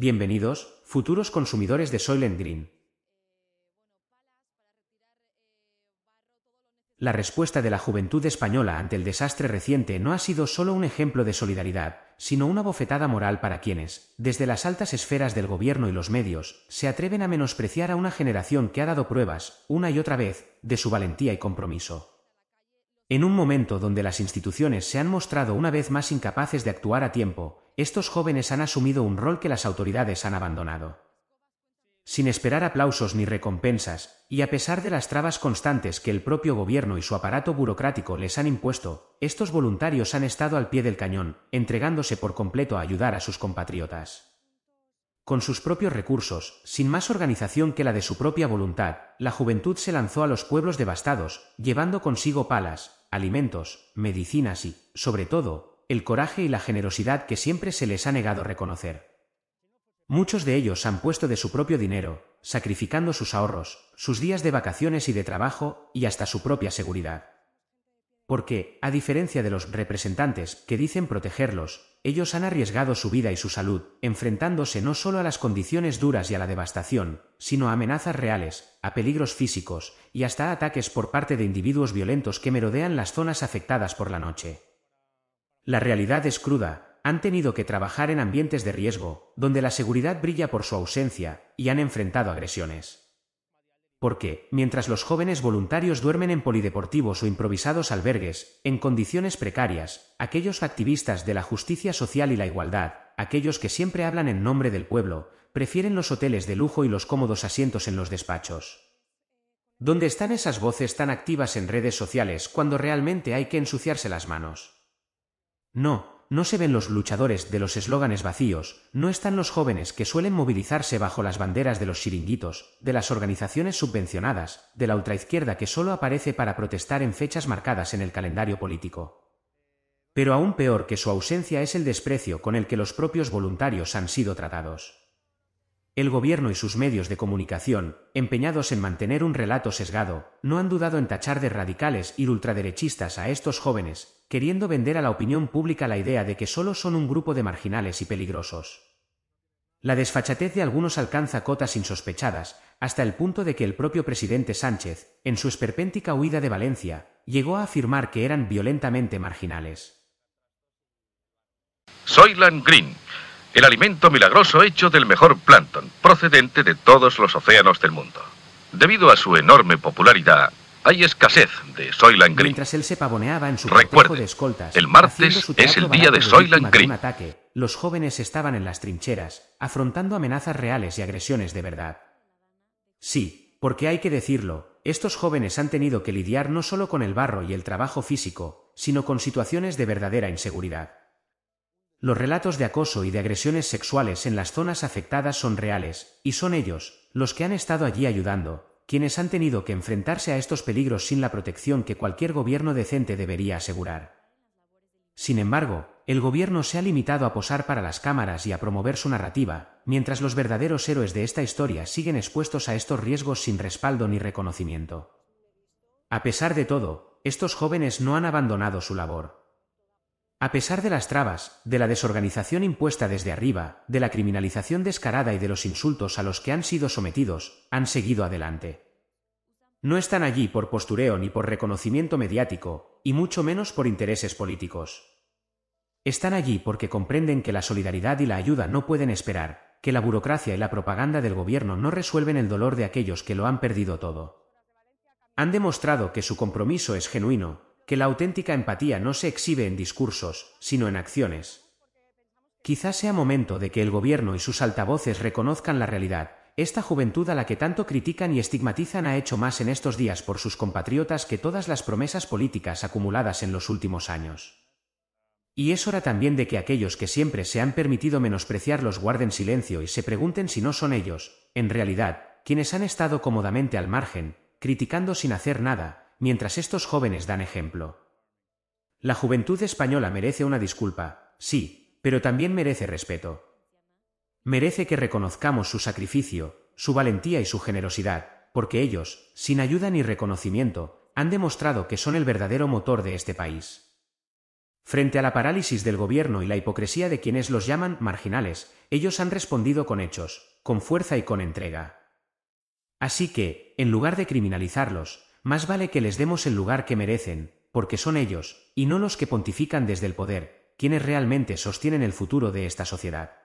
Bienvenidos, futuros consumidores de Soylent Green. La respuesta de la juventud española ante el desastre reciente no ha sido solo un ejemplo de solidaridad, sino una bofetada moral para quienes, desde las altas esferas del gobierno y los medios, se atreven a menospreciar a una generación que ha dado pruebas, una y otra vez, de su valentía y compromiso. En un momento donde las instituciones se han mostrado una vez más incapaces de actuar a tiempo, estos jóvenes han asumido un rol que las autoridades han abandonado. Sin esperar aplausos ni recompensas, y a pesar de las trabas constantes que el propio gobierno y su aparato burocrático les han impuesto, estos voluntarios han estado al pie del cañón, entregándose por completo a ayudar a sus compatriotas con sus propios recursos, sin más organización que la de su propia voluntad, la juventud se lanzó a los pueblos devastados, llevando consigo palas, alimentos, medicinas y, sobre todo, el coraje y la generosidad que siempre se les ha negado reconocer. Muchos de ellos han puesto de su propio dinero, sacrificando sus ahorros, sus días de vacaciones y de trabajo, y hasta su propia seguridad. Porque, a diferencia de los representantes que dicen protegerlos, ellos han arriesgado su vida y su salud, enfrentándose no solo a las condiciones duras y a la devastación, sino a amenazas reales, a peligros físicos y hasta ataques por parte de individuos violentos que merodean las zonas afectadas por la noche. La realidad es cruda, han tenido que trabajar en ambientes de riesgo, donde la seguridad brilla por su ausencia, y han enfrentado agresiones. Porque, mientras los jóvenes voluntarios duermen en polideportivos o improvisados albergues, en condiciones precarias, aquellos activistas de la justicia social y la igualdad, aquellos que siempre hablan en nombre del pueblo, prefieren los hoteles de lujo y los cómodos asientos en los despachos. ¿Dónde están esas voces tan activas en redes sociales cuando realmente hay que ensuciarse las manos? No, no se ven los luchadores de los eslóganes vacíos, no están los jóvenes que suelen movilizarse bajo las banderas de los chiringuitos, de las organizaciones subvencionadas, de la ultraizquierda que solo aparece para protestar en fechas marcadas en el calendario político. Pero aún peor que su ausencia es el desprecio con el que los propios voluntarios han sido tratados. El gobierno y sus medios de comunicación, empeñados en mantener un relato sesgado, no han dudado en tachar de radicales y ultraderechistas a estos jóvenes, queriendo vender a la opinión pública la idea de que solo son un grupo de marginales y peligrosos. La desfachatez de algunos alcanza cotas insospechadas, hasta el punto de que el propio presidente Sánchez, en su esperpéntica huida de Valencia, llegó a afirmar que eran violentamente marginales. Soy Green el alimento milagroso hecho del mejor plancton, procedente de todos los océanos del mundo. Debido a su enorme popularidad, hay escasez de Soylent Green. Mientras él se pavoneaba en su recuerdo de escoltas, el martes es el día de Soylent Green. Ataque, los jóvenes estaban en las trincheras, afrontando amenazas reales y agresiones de verdad. Sí, porque hay que decirlo, estos jóvenes han tenido que lidiar no solo con el barro y el trabajo físico, sino con situaciones de verdadera inseguridad. Los relatos de acoso y de agresiones sexuales en las zonas afectadas son reales, y son ellos, los que han estado allí ayudando, quienes han tenido que enfrentarse a estos peligros sin la protección que cualquier gobierno decente debería asegurar. Sin embargo, el gobierno se ha limitado a posar para las cámaras y a promover su narrativa, mientras los verdaderos héroes de esta historia siguen expuestos a estos riesgos sin respaldo ni reconocimiento. A pesar de todo, estos jóvenes no han abandonado su labor. A pesar de las trabas, de la desorganización impuesta desde arriba, de la criminalización descarada y de los insultos a los que han sido sometidos, han seguido adelante. No están allí por postureo ni por reconocimiento mediático, y mucho menos por intereses políticos. Están allí porque comprenden que la solidaridad y la ayuda no pueden esperar, que la burocracia y la propaganda del gobierno no resuelven el dolor de aquellos que lo han perdido todo. Han demostrado que su compromiso es genuino, que la auténtica empatía no se exhibe en discursos, sino en acciones. Quizás sea momento de que el gobierno y sus altavoces reconozcan la realidad. Esta juventud a la que tanto critican y estigmatizan ha hecho más en estos días por sus compatriotas que todas las promesas políticas acumuladas en los últimos años. Y es hora también de que aquellos que siempre se han permitido menospreciarlos guarden silencio y se pregunten si no son ellos, en realidad, quienes han estado cómodamente al margen, criticando sin hacer nada, mientras estos jóvenes dan ejemplo. La juventud española merece una disculpa, sí, pero también merece respeto. Merece que reconozcamos su sacrificio, su valentía y su generosidad, porque ellos, sin ayuda ni reconocimiento, han demostrado que son el verdadero motor de este país. Frente a la parálisis del gobierno y la hipocresía de quienes los llaman marginales, ellos han respondido con hechos, con fuerza y con entrega. Así que, en lugar de criminalizarlos, más vale que les demos el lugar que merecen, porque son ellos, y no los que pontifican desde el poder, quienes realmente sostienen el futuro de esta sociedad.